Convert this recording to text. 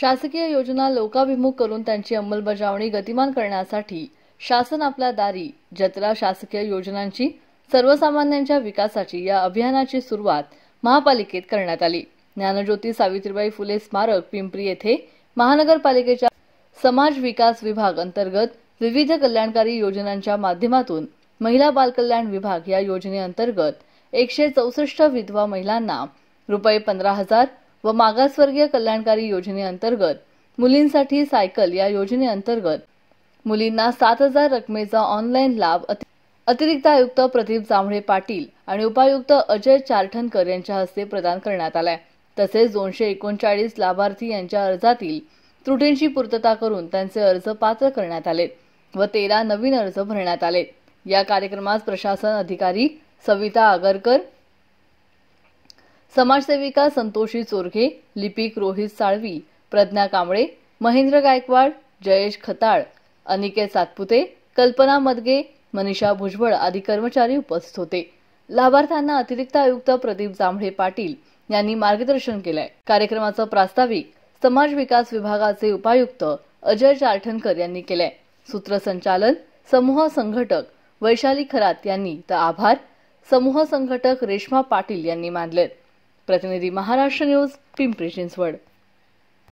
शासकीय योजना लोकाभिमुख करून त्यांची अंमलबजावणी गतिमान करण्यासाठी शासन आपल्या दारी जत्रा शासकीय योजनांची सर्वसामान्यांच्या विकासाची या अभियानाची सुरुवात महापालिकेत करण्यात आली ज्ञानज्योती सावित्रीबाई फुले स्मारक पिंपरी येथे महानगरपालिकेच्या समाज विकास विभाग अंतर्गत विविध कल्याणकारी योजनांच्या माध्यमातून महिला बालकल्याण विभाग या योजनेअंतर्गत एकशे चौसष्ट विधवा महिलांना रुपये पंधरा हजार व मागासवर्गीय कल्याणकारी योजनेअंतर्गत मुलींसाठी सायकल या योजनेअंतर्गत मुलींना सात हजार रकमेचा ऑनलाईन लाभ अतिरिक्त आयुक्त प्रदीप जांभळे पाटील आणि उपायुक्त अजय चारठणकर यांच्या हस्ते प्रदान करण्यात आलाय तसेच दोनशे एकोणचाळीस लाभार्थी यांच्या अर्जातील त्रुटींची पूर्तता करून त्यांचे अर्ज पात्र करण्यात आले व तेरा नवीन अर्ज भरण्यात आले या कार्यक्रमास प्रशासन अधिकारी सविता आगरकर समाजसेविका संतोषी चोरघे लिपिक रोहित साळवी प्रज्ञा कांबळे महेंद्र गायकवाड जयेश खताळ अनिकेत सातपुते कल्पना मदगे मनीषा भुजबळ आदी कर्मचारी उपस्थित होते लाभार्थ्यांना अतिरिक्त आयुक्त प्रदीप जांभळे पाटील यांनी मार्गदर्शन केलंय कार्यक्रमाचं प्रास्ताविक समाज विकास विभागाचे उपायुक्त अजय चारठणकर यांनी केलंय सूत्रसंचालन समूह संघटक वैशाली खरात यांनी तर आभार समूह संघटक रेश्मा पाटील यांनी मानलेत प्रतिनिधी महाराष्ट्र न्यूज पिंपरी चिंचवड